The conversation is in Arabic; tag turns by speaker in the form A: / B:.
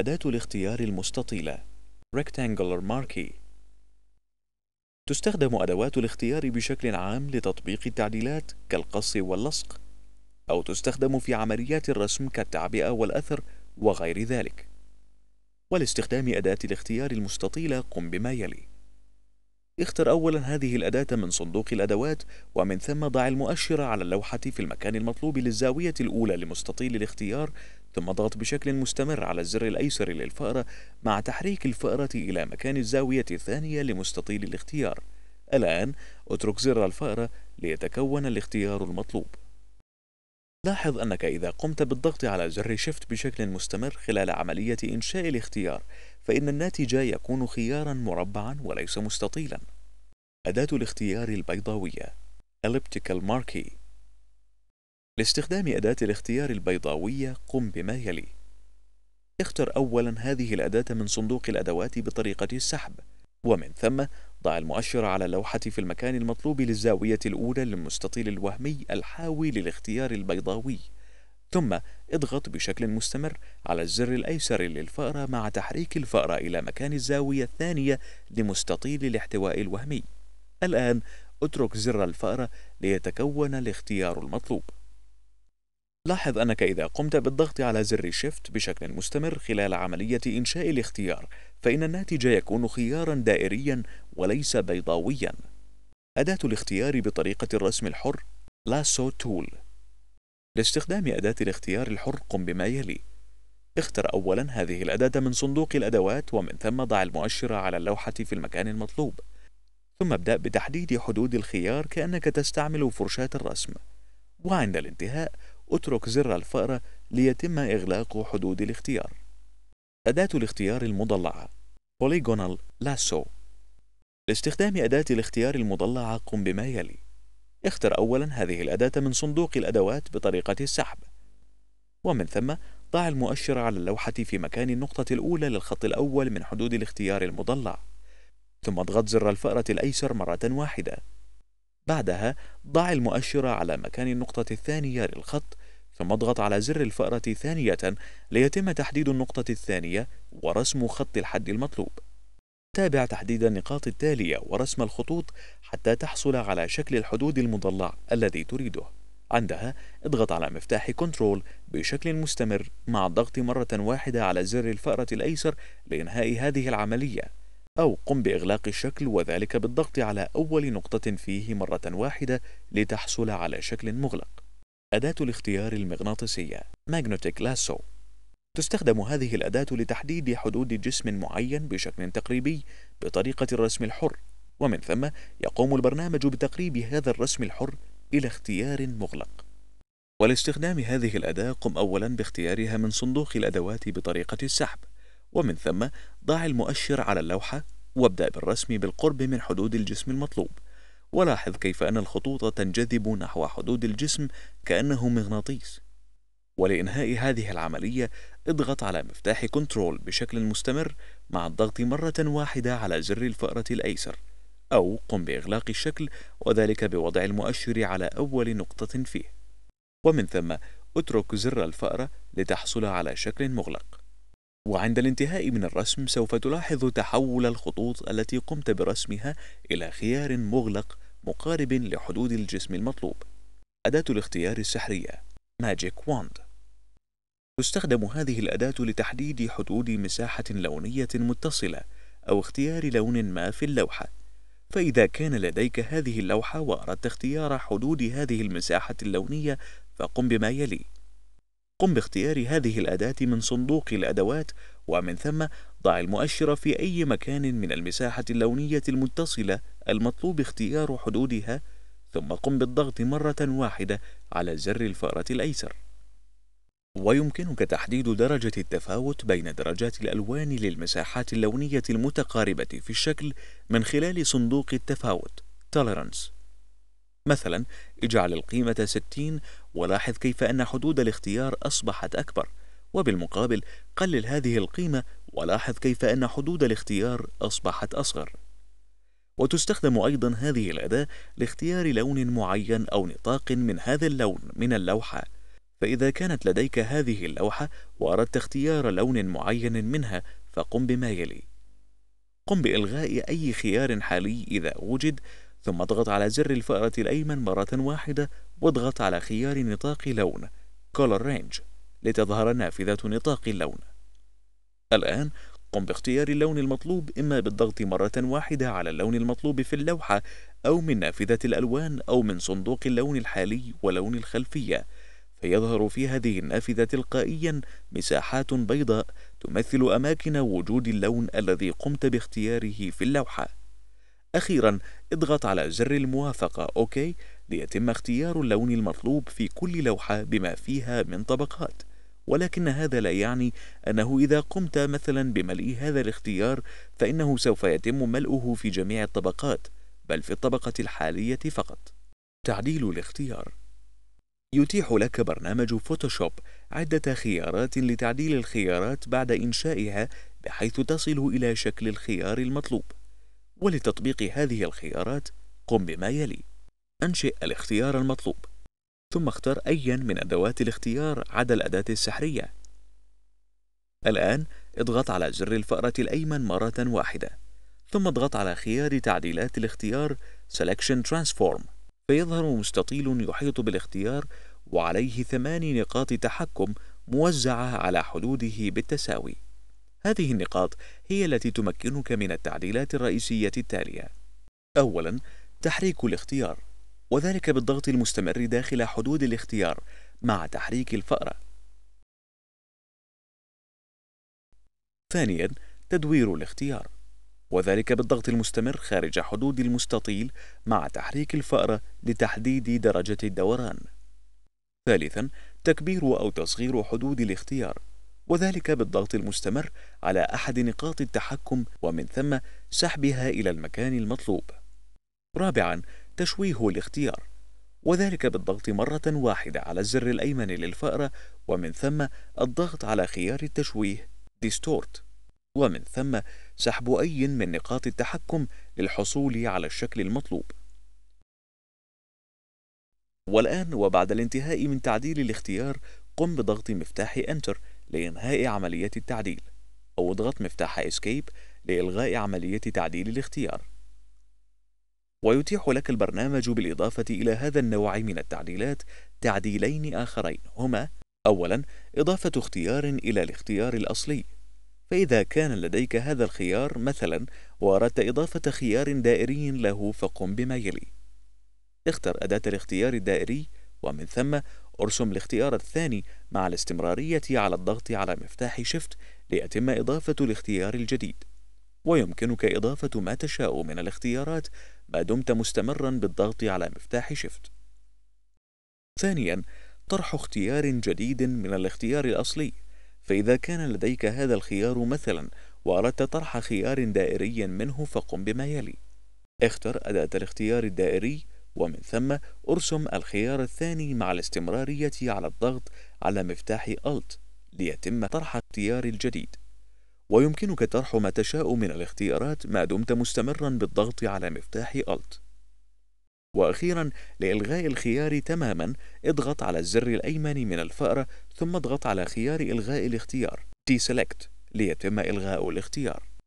A: أداة الاختيار المستطيلة Rectangular Marquee تستخدم أدوات الاختيار بشكل عام لتطبيق التعديلات كالقص واللصق أو تستخدم في عمليات الرسم كالتعبئة والأثر وغير ذلك ولاستخدام أداة الاختيار المستطيلة قم بما يلي اختر أولا هذه الأداة من صندوق الأدوات ومن ثم ضع المؤشر على اللوحة في المكان المطلوب للزاوية الأولى لمستطيل الاختيار ثم اضغط بشكل مستمر على الزر الأيسر للفأرة مع تحريك الفأرة إلى مكان الزاوية الثانية لمستطيل الاختيار الآن اترك زر الفأرة ليتكون الاختيار المطلوب لاحظ أنك إذا قمت بالضغط على زر شيفت بشكل مستمر خلال عملية إنشاء الاختيار فإن الناتج يكون خيارا مربعا وليس مستطيلا أداة الاختيار البيضاوية Elliptical Marquee لاستخدام أداة الاختيار البيضاوية قم بما يلي اختر أولا هذه الأداة من صندوق الأدوات بطريقة السحب ومن ثم ضع المؤشر على اللوحة في المكان المطلوب للزاوية الأولى للمستطيل الوهمي الحاوي للاختيار البيضاوي ثم اضغط بشكل مستمر على الزر الأيسر للفأرة مع تحريك الفأرة إلى مكان الزاوية الثانية لمستطيل الاحتواء الوهمي الآن اترك زر الفأرة ليتكون الاختيار المطلوب لاحظ أنك إذا قمت بالضغط على زر Shift بشكل مستمر خلال عملية إنشاء الاختيار فإن الناتج يكون خيارا دائريا وليس بيضاويا أداة الاختيار بطريقة الرسم الحر Lasso Tool لاستخدام أداة الاختيار الحر قم بما يلي اختر أولا هذه الأداة من صندوق الأدوات ومن ثم ضع المؤشر على اللوحة في المكان المطلوب ثم ابدأ بتحديد حدود الخيار كأنك تستعمل فرشاة الرسم وعند الانتهاء اترك زر الفأرة ليتم إغلاق حدود الاختيار أداة الاختيار المضلعة Polygonal Lasso لاستخدام أداة الاختيار المضلعة قم بما يلي اختر أولا هذه الأداة من صندوق الأدوات بطريقة السحب ومن ثم ضع المؤشر على اللوحة في مكان النقطة الأولى للخط الأول من حدود الاختيار المضلع ثم اضغط زر الفأرة الأيسر مرة واحدة بعدها ضع المؤشر على مكان النقطة الثانية للخط ثم اضغط على زر الفأرة ثانية ليتم تحديد النقطة الثانية ورسم خط الحد المطلوب تابع تحديد النقاط التالية ورسم الخطوط حتى تحصل على شكل الحدود المضلع الذي تريده عندها اضغط على مفتاح كنترول بشكل مستمر مع الضغط مرة واحدة على زر الفأرة الأيسر لإنهاء هذه العملية أو قم بإغلاق الشكل وذلك بالضغط على أول نقطة فيه مرة واحدة لتحصل على شكل مغلق أداة الاختيار المغناطيسية Magnetic Lasso تستخدم هذه الأداة لتحديد حدود جسم معين بشكل تقريبي بطريقة الرسم الحر ومن ثم يقوم البرنامج بتقريب هذا الرسم الحر إلى اختيار مغلق ولاستخدام هذه الأداة قم أولا باختيارها من صندوق الأدوات بطريقة السحب ومن ثم ضع المؤشر على اللوحة وابدأ بالرسم بالقرب من حدود الجسم المطلوب ولاحظ كيف أن الخطوط تنجذب نحو حدود الجسم كأنه مغناطيس ولإنهاء هذه العملية اضغط على مفتاح كنترول بشكل مستمر مع الضغط مرة واحدة على زر الفأرة الأيسر أو قم بإغلاق الشكل وذلك بوضع المؤشر على أول نقطة فيه ومن ثم اترك زر الفأرة لتحصل على شكل مغلق وعند الانتهاء من الرسم سوف تلاحظ تحول الخطوط التي قمت برسمها إلى خيار مغلق مقارب لحدود الجسم المطلوب أداة الاختيار السحرية Magic Wand تستخدم هذه الأداة لتحديد حدود مساحة لونية متصلة أو اختيار لون ما في اللوحة فإذا كان لديك هذه اللوحة وأردت اختيار حدود هذه المساحة اللونية فقم بما يلي قم باختيار هذه الأداة من صندوق الأدوات ومن ثم ضع المؤشر في أي مكان من المساحة اللونية المتصلة المطلوب اختيار حدودها ثم قم بالضغط مرة واحدة على زر الفأرة الأيسر ويمكنك تحديد درجة التفاوت بين درجات الألوان للمساحات اللونية المتقاربة في الشكل من خلال صندوق التفاوت Tolerance مثلا اجعل القيمة 60 ولاحظ كيف أن حدود الاختيار أصبحت أكبر وبالمقابل قلل هذه القيمة ولاحظ كيف أن حدود الاختيار أصبحت أصغر وتستخدم أيضا هذه الأداة لاختيار لون معين أو نطاق من هذا اللون من اللوحة فإذا كانت لديك هذه اللوحة وأردت اختيار لون معين منها فقم بما يلي قم بإلغاء أي خيار حالي إذا وجد ثم اضغط على زر الفأرة الأيمن مرة واحدة واضغط على خيار نطاق لون Color Range لتظهر نافذة نطاق اللون الآن قم باختيار اللون المطلوب إما بالضغط مرة واحدة على اللون المطلوب في اللوحة أو من نافذة الألوان أو من صندوق اللون الحالي ولون الخلفية فيظهر في هذه النافذة تلقائيا مساحات بيضاء تمثل أماكن وجود اللون الذي قمت باختياره في اللوحة أخيرا اضغط على زر الموافقة أوكي ليتم اختيار اللون المطلوب في كل لوحة بما فيها من طبقات ولكن هذا لا يعني أنه إذا قمت مثلا بملء هذا الاختيار فإنه سوف يتم ملؤه في جميع الطبقات بل في الطبقة الحالية فقط تعديل الاختيار يتيح لك برنامج فوتوشوب عدة خيارات لتعديل الخيارات بعد إنشائها بحيث تصل إلى شكل الخيار المطلوب ولتطبيق هذه الخيارات قم بما يلي أنشئ الاختيار المطلوب ثم اختر أيا من أدوات الاختيار عدا الأداة السحرية الآن اضغط على زر الفأرة الأيمن مرة واحدة ثم اضغط على خيار تعديلات الاختيار Selection Transform فيظهر مستطيل يحيط بالاختيار وعليه ثماني نقاط تحكم موزعة على حدوده بالتساوي هذه النقاط هي التي تمكنك من التعديلات الرئيسية التالية أولا تحريك الاختيار وذلك بالضغط المستمر داخل حدود الاختيار مع تحريك الفأرة ثانيا تدوير الاختيار وذلك بالضغط المستمر خارج حدود المستطيل مع تحريك الفأرة لتحديد درجة الدوران ثالثا تكبير أو تصغير حدود الاختيار وذلك بالضغط المستمر على أحد نقاط التحكم ومن ثم سحبها إلى المكان المطلوب. رابعاً تشويه الاختيار وذلك بالضغط مرة واحدة على الزر الأيمن للفأرة ومن ثم الضغط على خيار التشويه ديستورت ومن ثم سحب أي من نقاط التحكم للحصول على الشكل المطلوب. والآن وبعد الانتهاء من تعديل الاختيار قم بضغط مفتاح Enter لإنهاء عملية التعديل أو اضغط مفتاح Escape لإلغاء عملية تعديل الاختيار ويتيح لك البرنامج بالإضافة إلى هذا النوع من التعديلات تعديلين آخرين هما أولا إضافة اختيار إلى الاختيار الأصلي فإذا كان لديك هذا الخيار مثلا وأردت إضافة خيار دائري له فقم بما يلي اختر أداة الاختيار الدائري ومن ثم ارسم الاختيار الثاني مع الاستمرارية على الضغط على مفتاح شيفت ليتم إضافة الاختيار الجديد ويمكنك إضافة ما تشاء من الاختيارات ما دمت مستمرا بالضغط على مفتاح شيفت ثانيا طرح اختيار جديد من الاختيار الأصلي فإذا كان لديك هذا الخيار مثلا وأردت طرح خيار دائري منه فقم بما يلي اختر أداة الاختيار الدائري ومن ثم ارسم الخيار الثاني مع الاستمرارية على الضغط على مفتاح Alt ليتم طرح اختيار الجديد ويمكنك طرح ما تشاء من الاختيارات ما دمت مستمرا بالضغط على مفتاح Alt وأخيرا لإلغاء الخيار تماما اضغط على الزر الأيمن من الفأرة ثم اضغط على خيار إلغاء الاختيار Deselect ليتم إلغاء الاختيار